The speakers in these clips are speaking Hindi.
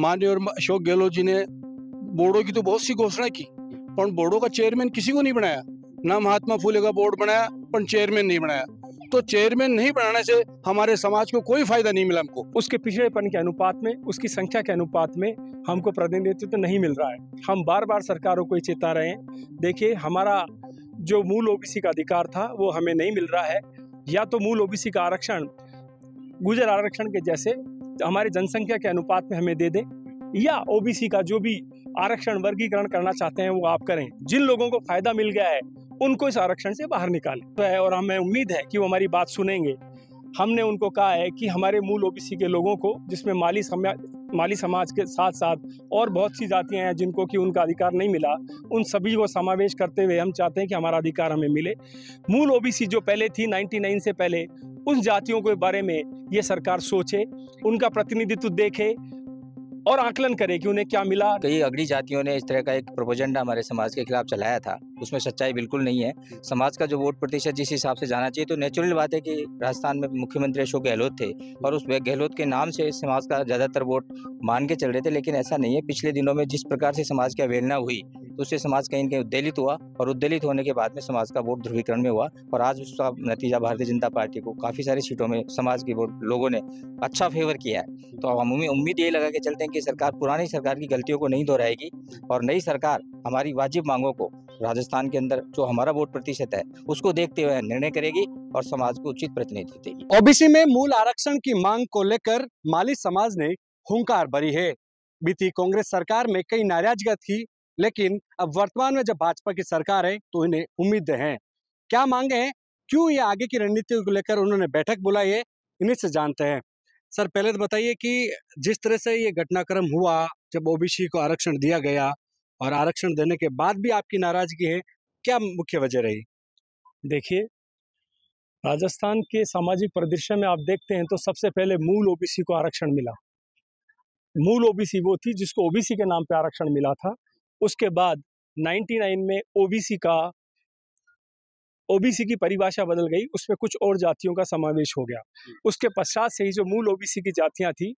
माननीय अशोक गहलोत जी ने बोर्डो की तो बहुत सी घोषणा की पर बोर्डो का चेयरमैन किसी को नहीं बनाया ना महात्मा फूले का बोर्ड बनाया पर चेयरमैन नहीं बनाया तो चेयरमैन नहीं बनाने से हमारे समाज को कोई फायदा नहीं मिला हमको उसके पिछड़ेपन के अनुपात में उसकी संख्या के अनुपात में हमको प्रतिनिधित्व तो नहीं मिल रहा है हम बार बार सरकारों को चेता रहे हैं देखिए हमारा जो मूल ओबीसी का अधिकार था वो हमें नहीं मिल रहा है या तो मूल ओबीसी का आरक्षण गुजर आरक्षण के जैसे तो हमारे जनसंख्या के अनुपात में हमें दे दें या ओबीसी का जो भी आरक्षण वर्गीकरण करना चाहते हैं वो आप करें जिन लोगों को फायदा मिल गया है उनको इस आरक्षण से बाहर निकालें तो है और हमें उम्मीद है कि वो हमारी बात सुनेंगे हमने उनको कहा है कि हमारे मूल ओबीसी के लोगों को जिसमें माली समाज माली समाज के साथ साथ और बहुत सी जातियां हैं जिनको कि उनका अधिकार नहीं मिला उन सभी को समावेश करते हुए हम चाहते हैं कि हमारा अधिकार हमें मिले मूल ओबीसी जो पहले थी 99 से पहले उन जातियों के बारे में ये सरकार सोचे उनका प्रतिनिधित्व देखे और आकलन करे कि उन्हें क्या मिला कई अगड़ी जातियों ने इस तरह का एक प्रोपोजेंडा हमारे समाज के खिलाफ चलाया था उसमें सच्चाई बिल्कुल नहीं है समाज का जो वोट प्रतिशत जिस हिसाब से जाना चाहिए तो नेचुरल बात है कि राजस्थान में मुख्यमंत्री अशोक गहलोत थे और उस गहलोत के नाम से समाज का ज़्यादातर वोट मान के चल रहे थे लेकिन ऐसा नहीं है पिछले दिनों में जिस प्रकार से समाज की अवहेलना हुई तो उससे समाज कहीं कहीं उद्देलित हुआ और उद्देलित होने के बाद में समाज का वोट ध्रुवीकरण में हुआ और आज उसका नतीजा भारतीय जनता पार्टी को काफ़ी सारी सीटों में समाज के वोट लोगों ने अच्छा फेवर किया है तो हम उम्मीद ये लगा के चलते हैं कि सरकार पुरानी सरकार की गलतियों को नहीं दोहराएगी और नई सरकार हमारी वाजिब मांगों को राजस्थान के अंदर जो हमारा वोट प्रतिशत है उसको देखते हुए निर्णय करेगी और समाज को उचित प्रतिनिधित्व देगी ओबीसी में मूल आरक्षण की मांग को लेकर माली समाज ने हुंकार भरी है बीती कांग्रेस सरकार में कई नाराजगी थी लेकिन अब वर्तमान में जब भाजपा की सरकार है तो इन्हें उम्मीदें हैं क्या मांगे हैं क्यों ये आगे की रणनीति को लेकर उन्होंने बैठक बुलाई है इन्हीं से जानते हैं सर पहले तो बताइए कि जिस तरह से ये घटनाक्रम हुआ जब ओबीसी को आरक्षण दिया गया और आरक्षण देने के बाद भी आपकी नाराजगी है क्या मुख्य वजह रही देखिए राजस्थान के सामाजिक परिदृश्य में आप देखते हैं तो सबसे पहले मूल ओबीसी को आरक्षण मिला मूल ओबीसी वो थी जिसको ओबीसी के नाम पर आरक्षण मिला था उसके बाद 99 में ओबीसी का ओबीसी की परिभाषा बदल गई उसमें कुछ और जातियों का समावेश हो गया उसके पश्चात से ही जो मूल ओबीसी की जातियां थी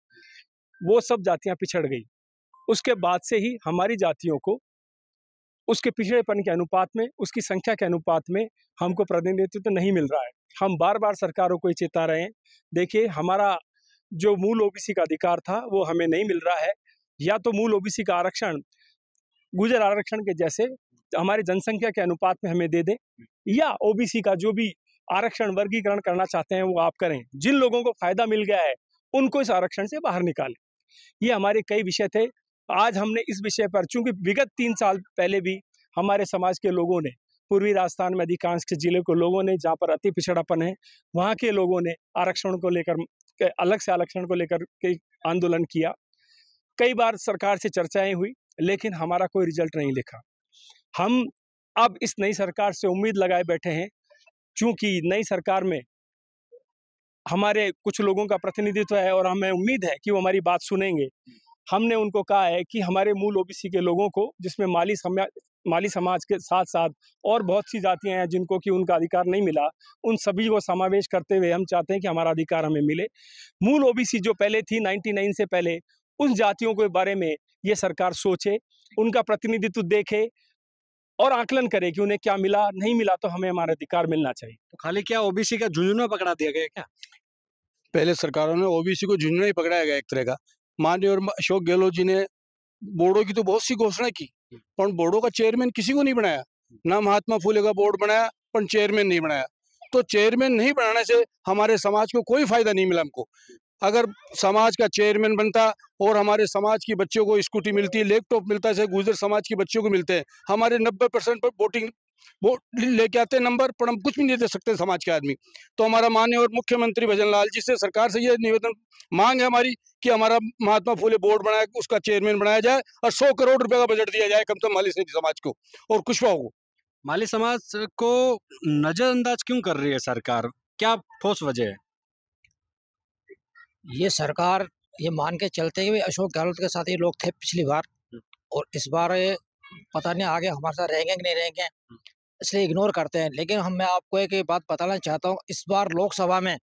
वो सब जातियां पिछड़ गई उसके बाद से ही हमारी जातियों को उसके पिछड़ेपन के अनुपात में उसकी संख्या के अनुपात में हमको प्रतिनिधित्व तो नहीं मिल रहा है हम बार बार सरकारों को ये चेता रहे हैं देखिए हमारा जो मूल ओबीसी का अधिकार था वो हमें नहीं मिल रहा है या तो मूल ओबीसी का आरक्षण गुजर आरक्षण के जैसे हमारे जनसंख्या के अनुपात में हमें दे दें या ओबीसी का जो भी आरक्षण वर्गीकरण करना चाहते हैं वो आप करें जिन लोगों को फायदा मिल गया है उनको इस आरक्षण से बाहर निकालें ये हमारे कई विषय थे आज हमने इस विषय पर चूंकि विगत तीन साल पहले भी हमारे समाज के लोगों ने पूर्वी राजस्थान में अधिकांश के जिले को लोगों ने जहाँ पर अति पिछड़ापन है वहाँ के लोगों ने आरक्षण को लेकर अलग से आरक्षण को लेकर के आंदोलन किया कई बार सरकार से चर्चाएं हुई लेकिन हमारा कोई रिजल्ट नहीं लिखा हम अब इस नई सरकार से उम्मीद लगाए बैठे हैं क्योंकि नई सरकार में हमारे कुछ लोगों का प्रतिनिधित्व है और हमें उम्मीद है कि वो हमारी बात सुनेंगे हमने उनको कहा है कि हमारे मूल ओबीसी के लोगों को जिसमें माली समाज माली समाज के साथ साथ और बहुत सी जातियां हैं जिनको कि उनका अधिकार नहीं मिला उन सभी को समावेश करते हुए हम चाहते हैं कि हमारा अधिकार हमें मिले मूल ओबीसी जो पहले थी 99 से पहले उन जातियों के बारे में ये सरकार सोचे उनका प्रतिनिधित्व देखे और आकलन करे कि उन्हें क्या मिला नहीं मिला तो हमें हमारा अधिकार मिलना चाहिए तो खाली क्या ओबीसी का झुंझुना पकड़ा दिया गया क्या पहले सरकारों ने ओबीसी को झुंझुना ही पकड़ाया गया एक तरह का मान्य और अशोक गहलोत जी ने बोर्डो की तो बहुत सी घोषणा की पर बोर्डो का चेयरमैन किसी को नहीं बनाया ना महात्मा फूले का बोर्ड बनाया पर चेयरमैन नहीं बनाया तो चेयरमैन नहीं बनाने से हमारे समाज को कोई फायदा नहीं मिला हमको अगर समाज का चेयरमैन बनता और हमारे समाज की बच्चों को स्कूटी मिलती है लैपटॉप मिलता है गुजर समाज की बच्चों को मिलते हैं हमारे नब्बे परसेंट पर वोटिंग वोट लेके आते हैं नंबर पर हम कुछ भी नहीं दे सकते समाज के आदमी तो हमारा मान्य और मुख्यमंत्री भजन लाल जी से सरकार से ये निवेदन मांग है हमारी कि हमारा महात्मा फूले बोर्ड बनाया उसका चेयरमैन बनाया जाए और सौ करोड़ रुपए का बजट दिया जाए कम से कम माली समाज को और कुशवाओं को माली समाज को नज़रअंदाज क्यों कर रही है सरकार क्या ठोस वजह है ये सरकार ये मान के चलते हुए अशोक गहलोत के साथ ये लोग थे पिछली बार हम्म। और इस बार पता नहीं आगे हमारे साथ रहेंगे कि नहीं रहेंगे हम्म। इसलिए इग्नोर करते हैं लेकिन हम मैं आपको एक बात बताना चाहता हूँ इस बार लोकसभा में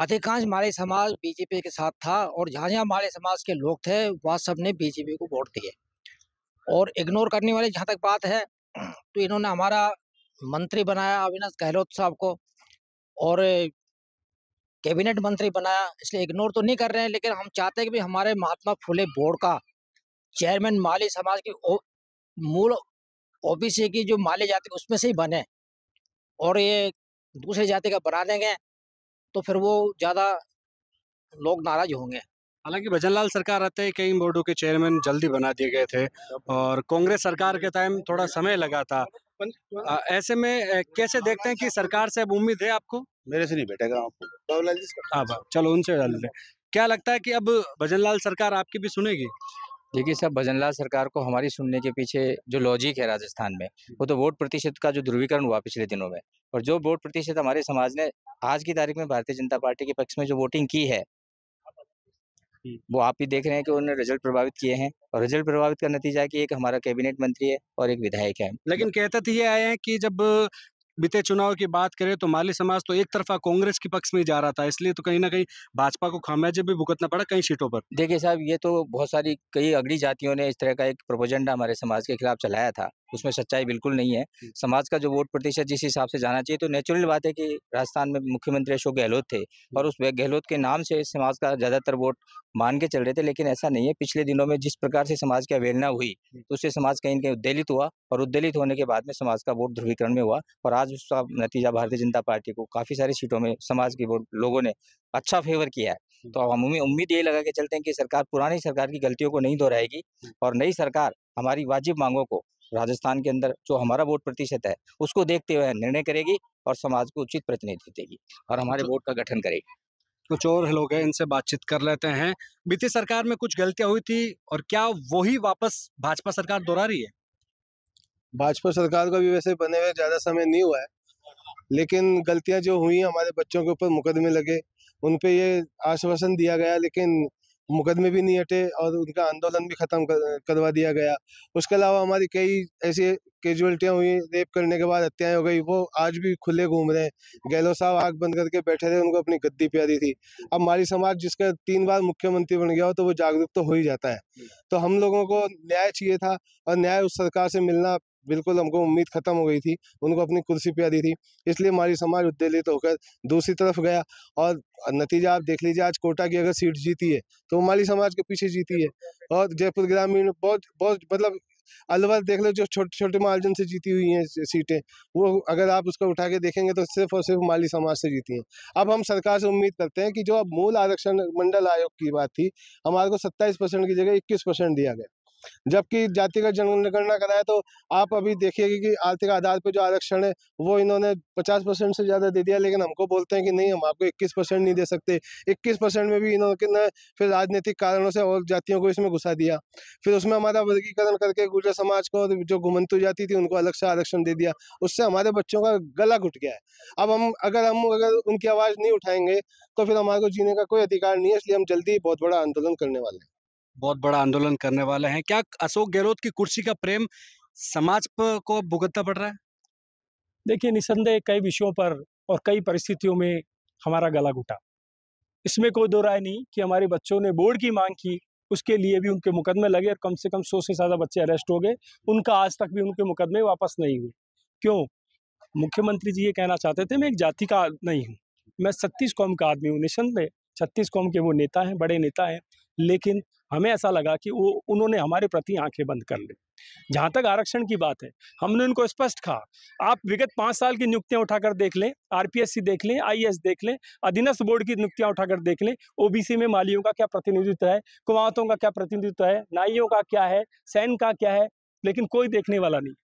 अधिकांश माली समाज बीजेपी के साथ था और जहाँ जहाँ माली समाज के लोग थे वहाँ सब ने बीजेपी को वोट दिए और इग्नोर करने वाली जहाँ तक बात है तो इन्होंने हमारा मंत्री बनाया अविनाश गहलोत साहब को और कैबिनेट मंत्री बनाया इसलिए इग्नोर तो नहीं कर रहे हैं लेकिन हम चाहते हैं कि भी हमारे महात्मा फुले बोर्ड का चेयरमैन माली समाज की मूल ओबीसी की जो माली जाति उसमें से ही बने और ये दूसरे जाति का बना देंगे तो फिर वो ज़्यादा लोग नाराज होंगे हालांकि भजनलाल सरकार आते ही कई बोर्डों के चेयरमैन जल्दी बना दिए गए थे और कांग्रेस सरकार के टाइम थोड़ा समय लगा था आ, ऐसे में कैसे देखते हैं कि सरकार से अब उम्मीद है आपको मेरे से नहीं बैठेगा आपको हाँ चलो उनसे डाल क्या लगता है कि अब भजनलाल सरकार आपकी भी सुनेगी देखिए साहब भजनलाल सरकार को हमारी सुनने के पीछे जो लॉजिक है राजस्थान में वो तो वोट प्रतिशत का जो ध्रुवीकरण हुआ पिछले दिनों में और जो वोट प्रतिशत हमारे समाज ने आज की तारीख में भारतीय जनता पार्टी के पक्ष में जो वोटिंग की है वो आप ही देख रहे हैं कि उन्होंने रिजल्ट प्रभावित किए हैं और रिजल्ट प्रभावित का नतीजा कि एक हमारा कैबिनेट मंत्री है और एक विधायक है लेकिन कहते थे तो ये आए हैं कि जब बीते चुनाव की बात करें तो माली समाज तो एक तरफा कांग्रेस के पक्ष में जा रहा था इसलिए तो कहीं ना कहीं भाजपा को खामियाजे भी भुगतना पड़ा कई सीटों पर देखिए साहब ये तो बहुत सारी कई अगड़ी जातियों ने इस तरह का एक प्रोपोजेंडा हमारे समाज के खिलाफ चलाया था उसमें सच्चाई बिल्कुल नहीं है समाज का जो वोट प्रतिशत जिस हिसाब से जाना चाहिए तो नेचुरल बात है कि राजस्थान में मुख्यमंत्री अशोक गहलोत थे और उस गहलोत के नाम से समाज का ज़्यादातर वोट मान के चल रहे थे लेकिन ऐसा नहीं है पिछले दिनों में जिस प्रकार से समाज की अवहेलना हुई तो उससे समाज कहीं ना कहीं उद्देलित हुआ और उद्दलित होने के बाद में समाज का वोट ध्रुवीकरण में हुआ और आज उसका नतीजा भारतीय जनता पार्टी को काफ़ी सारी सीटों में समाज के वोट लोगों ने अच्छा फेवर किया है तो हम उम्मीद ये लगा के चलते हैं कि सरकार पुरानी सरकार की गलतियों को नहीं दोहराएगी और नई सरकार हमारी वाजिब मांगों को राजस्थान के अंदर जो हमारा वोट प्रतिशत है उसको देखते हुए निर्णय करेगी और समाज को उचित प्रतिनिधित्व देगी और हमारे तो वोट का गठन करेगी कुछ और लोग हैं इनसे बातचीत कर लेते हैं बीती सरकार में कुछ गलतियां हुई थी और क्या वही वापस भाजपा सरकार दोहरा रही है भाजपा सरकार को भी वैसे बने हुए ज़्यादा समय नहीं हुआ है लेकिन गलतियां जो हुई हमारे बच्चों के ऊपर मुकदमे लगे उन पे ये आश्वासन दिया गया लेकिन मुकदमे भी नहीं हटे और उनका आंदोलन भी खत्म करवा दिया गया उसके अलावा हमारी कई ऐसी कैजुअलिटियाँ हुई रेप करने के बाद हत्याएं हो गई वो आज भी खुले घूम रहे हैं गहलोत साहब आग बंद करके बैठे थे उनको अपनी गद्दी प्यारी थी अब हमारी समाज जिसका तीन बार मुख्यमंत्री बन गया हो तो वो जागरूक तो हो ही जाता है हम्म। तो हम लोगों को न्याय चाहिए था और न्याय उस सरकार से मिलना बिल्कुल हमको उम्मीद खत्म हो गई थी उनको अपनी कुर्सी पे दी थी इसलिए हमारी समाज उद्देलित तो होकर दूसरी तरफ गया और नतीजा आप देख लीजिए आज कोटा की अगर सीट जीती है तो हमारी समाज के पीछे जीती है और जयपुर ग्रामीण बहुत बहुत मतलब अलवर देख लो जो छोटे छोटे मार्जिन से जीती हुई हैं सीटें वो अगर आप उसको उठा के देखेंगे तो सिर्फ और सिर्फ माली समाज से जीती हैं अब हम सरकार से उम्मीद करते हैं कि जो अब मूल आरक्षण मंडल आयोग की बात थी हमारे को सत्ताईस परसेंट की जगह इक्कीस परसेंट दिया गया जबकि जातिगत जनगणना कराया तो आप अभी देखिएगा कि आर्थिक आधार पर जो आरक्षण है वो इन्होंने पचास परसेंट से ज़्यादा दे दिया लेकिन हमको बोलते हैं कि नहीं हम आपको इक्कीस परसेंट नहीं दे सकते इक्कीस परसेंट में भी इन्होंने फिर राजनीतिक कारणों से और जातियों को इसमें घुसा दिया फिर उसमें हमारा वर्गीकरण करके गुर्जर समाज को जो घुमंतु जाति थी उनको अलग से आरक्षण दे दिया उससे हमारे बच्चों का गला घुट गया है अब हम अगर हम अगर उनकी आवाज़ नहीं उठाएंगे तो फिर हमारे को जीने का कोई अधिकार नहीं है इसलिए हम जल्दी बहुत बड़ा आंदोलन करने वाले हैं बहुत बड़ा आंदोलन करने वाले हैं क्या अशोक गहलोत की कुर्सी का प्रेम समाज पर को भुगतना पड़ रहा है देखिए निसंदेह कई विषयों पर और कई परिस्थितियों में हमारा गला घुटा इसमें कोई दो राय नहीं कि हमारे बच्चों ने बोर्ड की मांग की उसके लिए भी उनके मुकदमे लगे और कम से कम सौ से ज़्यादा बच्चे अरेस्ट हो गए उनका आज तक भी उनके मुकदमे वापस नहीं हुए क्यों मुख्यमंत्री जी ये कहना चाहते थे मैं एक जाति का नहीं हूँ मैं छत्तीस कौम का आदमी हूँ निसंदेह छत्तीस कौम के वो नेता हैं बड़े नेता हैं लेकिन हमें ऐसा लगा कि वो उन्होंने हमारे प्रति आंखें बंद कर ली जहाँ तक आरक्षण की बात है हमने उनको स्पष्ट कहा आप विगत पाँच साल की नियुक्तियाँ उठाकर देख लें आरपीएससी देख लें आईएएस देख लें अधीनस्थ बोर्ड की नियुक्तियाँ उठाकर देख लें ओबीसी में मालियों का क्या प्रतिनिधित्व है कुमावतों का क्या प्रतिनिधित्व है नाइयों का क्या है सैन का क्या है लेकिन कोई देखने वाला नहीं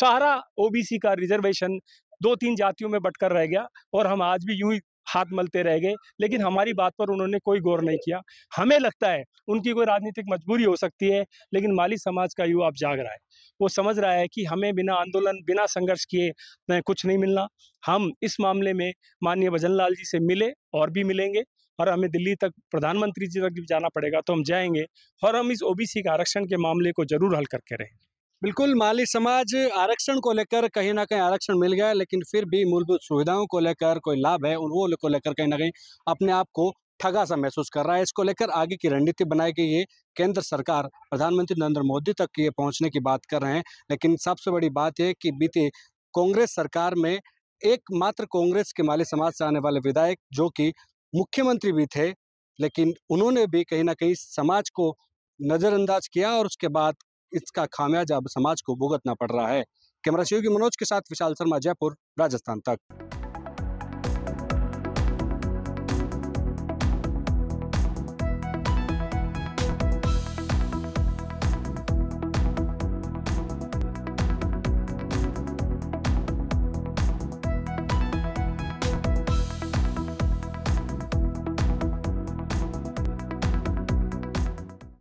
सारा ओबीसी का रिजर्वेशन दो तीन जातियों में बटकर रह गया और हम आज भी यूं ही हाथ मलते रह गए लेकिन हमारी बात पर उन्होंने कोई गौर नहीं किया हमें लगता है उनकी कोई राजनीतिक मजबूरी हो सकती है लेकिन माली समाज का युवा अब जाग रहा है वो समझ रहा है कि हमें बिना आंदोलन बिना संघर्ष किए कुछ नहीं मिलना हम इस मामले में माननीय भजन लाल जी से मिले और भी मिलेंगे और हमें दिल्ली तक प्रधानमंत्री जी तक जाना पड़ेगा तो हम जाएंगे और हम इस ओबीसी के आरक्षण के मामले को जरूर हल करके रहेंगे बिल्कुल माली समाज आरक्षण को लेकर कहीं ना कहीं आरक्षण मिल गया लेकिन फिर भी मूलभूत सुविधाओं को लेकर कोई लाभ है वो को लेकर कहीं ना कहीं अपने आप को ठगा सा महसूस कर रहा है इसको लेकर आगे की रणनीति बनाई गई है केंद्र सरकार प्रधानमंत्री नरेंद्र मोदी तक ये पहुंचने की बात कर रहे हैं लेकिन सबसे बड़ी बात है कि बीते कांग्रेस सरकार में एकमात्र कांग्रेस के माली समाज से आने वाले विधायक जो कि मुख्यमंत्री भी थे लेकिन उन्होंने भी कहीं ना कहीं समाज को नज़रअंदाज किया और उसके बाद इसका खामियाजा अब समाज को भुगतना पड़ रहा है कैमरा सहयोगी मनोज के साथ विशाल शर्मा जयपुर राजस्थान तक